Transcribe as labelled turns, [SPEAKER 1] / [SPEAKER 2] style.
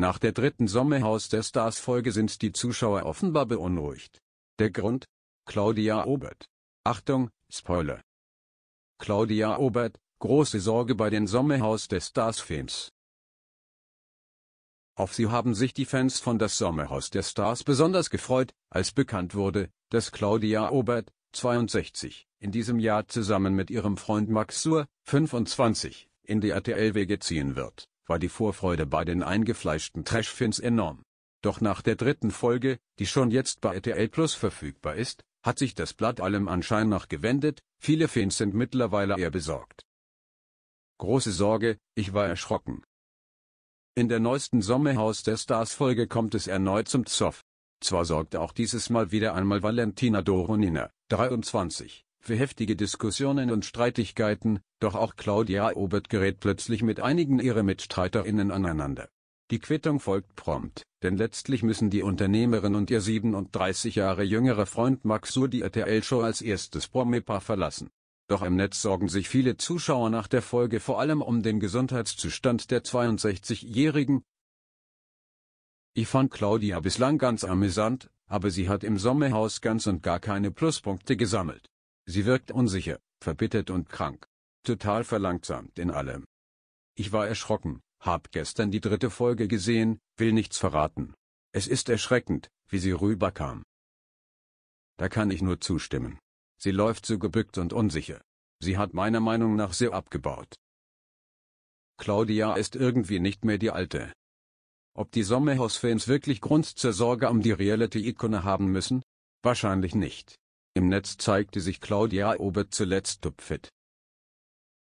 [SPEAKER 1] Nach der dritten Sommerhaus der Stars Folge sind die Zuschauer offenbar beunruhigt. Der Grund? Claudia Obert. Achtung, Spoiler. Claudia Obert, große Sorge bei den Sommerhaus der Stars-Films. Auf sie haben sich die Fans von das Sommerhaus der Stars besonders gefreut, als bekannt wurde, dass Claudia Obert, 62, in diesem Jahr zusammen mit ihrem Freund Max Sur, 25, in die RTL-Wege ziehen wird war die Vorfreude bei den eingefleischten trash Trashfans enorm. Doch nach der dritten Folge, die schon jetzt bei RTL Plus verfügbar ist, hat sich das Blatt allem Anschein nach gewendet, viele Fans sind mittlerweile eher besorgt. Große Sorge, ich war erschrocken. In der neuesten Sommerhaus der Stars Folge kommt es erneut zum Zoff. Zwar sorgte auch dieses Mal wieder einmal Valentina Doronina, 23, für heftige Diskussionen und Streitigkeiten, doch auch Claudia Obert gerät plötzlich mit einigen ihrer MitstreiterInnen aneinander. Die Quittung folgt prompt, denn letztlich müssen die Unternehmerin und ihr 37 Jahre jüngerer Freund Maxur die RTL-Show als erstes Promi-Paar verlassen. Doch im Netz sorgen sich viele Zuschauer nach der Folge vor allem um den Gesundheitszustand der 62-Jährigen. Ich fand Claudia bislang ganz amüsant, aber sie hat im Sommerhaus ganz und gar keine Pluspunkte gesammelt. Sie wirkt unsicher, verbittert und krank. Total verlangsamt in allem. Ich war erschrocken, hab gestern die dritte Folge gesehen, will nichts verraten. Es ist erschreckend, wie sie rüberkam. Da kann ich nur zustimmen. Sie läuft so gebückt und unsicher. Sie hat meiner Meinung nach sehr abgebaut. Claudia ist irgendwie nicht mehr die alte. Ob die Sommerhaus-Fans wirklich Grund zur Sorge um die Reality-Ikone haben müssen? Wahrscheinlich nicht. Im Netz zeigte sich Claudia Ober zuletzt topfit